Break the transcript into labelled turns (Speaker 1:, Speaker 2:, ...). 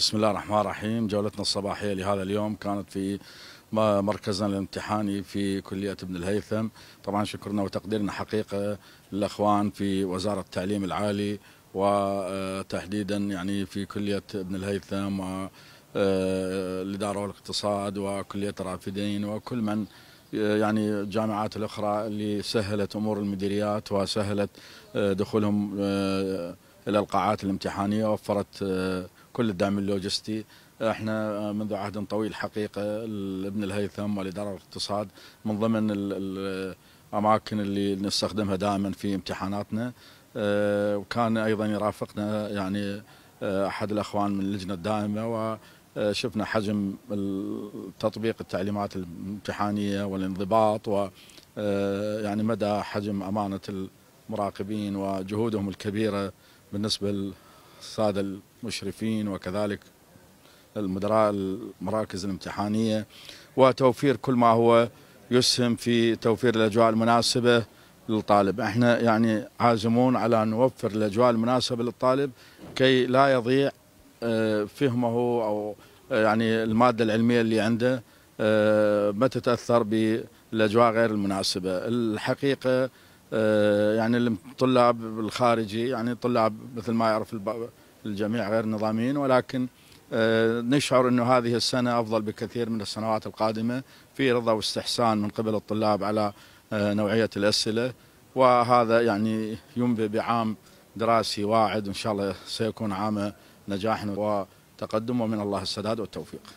Speaker 1: بسم الله الرحمن الرحيم جولتنا الصباحية لهذا اليوم كانت في مركزنا الامتحاني في كلية ابن الهيثم طبعا شكرنا وتقديرنا حقيقة للأخوان في وزارة التعليم العالي وتحديدا آه، يعني في كلية ابن الهيثم والإدارة آه، والاقتصاد وكلية رافدين وكل من آه، يعني الجامعات الأخرى اللي سهلت أمور المديريات وسهلت دخولهم إلى القاعات الامتحانية وفرت كل الدعم اللوجستي احنا منذ عهد طويل حقيقه ابن الهيثم والاداره الاقتصاد من ضمن الاماكن اللي نستخدمها دائما في امتحاناتنا آه، وكان ايضا يرافقنا يعني آه، احد الاخوان من اللجنه الدائمه وشفنا حجم تطبيق التعليمات الامتحانيه والانضباط و آه، يعني مدى حجم امانه المراقبين وجهودهم الكبيره بالنسبه للساده مشرفين وكذلك المدراء المراكز الامتحانية وتوفير كل ما هو يسهم في توفير الأجواء المناسبة للطالب احنا يعني عازمون على أن نوفر الأجواء المناسبة للطالب كي لا يضيع آه، فهمه أو آه، يعني المادة العلمية اللي عنده آه، ما تتأثر بالأجواء غير المناسبة الحقيقة يعني الطلاب الخارجي يعني طلاب مثل ما يعرف الجميع غير نظاميين ولكن آه، نشعر أن هذه السنة أفضل بكثير من السنوات القادمة في رضا واستحسان من قبل الطلاب على آه، نوعية الأسئلة وهذا يعني ينبئ بعام دراسي واعد إن شاء الله سيكون عام نجاح وتقدم ومن الله السداد والتوفيق